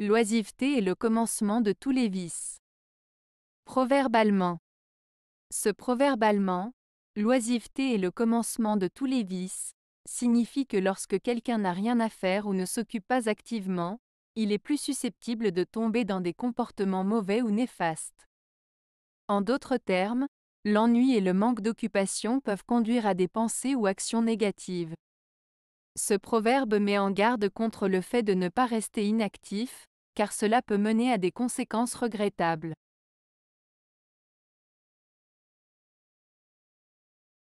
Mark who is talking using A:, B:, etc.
A: L'oisiveté est le commencement de tous les vices. Proverbalement Ce proverbe allemand, l'oisiveté est le commencement de tous les vices, signifie que lorsque quelqu'un n'a rien à faire ou ne s'occupe pas activement, il est plus susceptible de tomber dans des comportements mauvais ou néfastes. En d'autres termes, l'ennui et le manque d'occupation peuvent conduire à des pensées ou actions négatives. Ce proverbe met en garde contre le fait de ne pas rester inactif, car cela peut mener à des conséquences regrettables.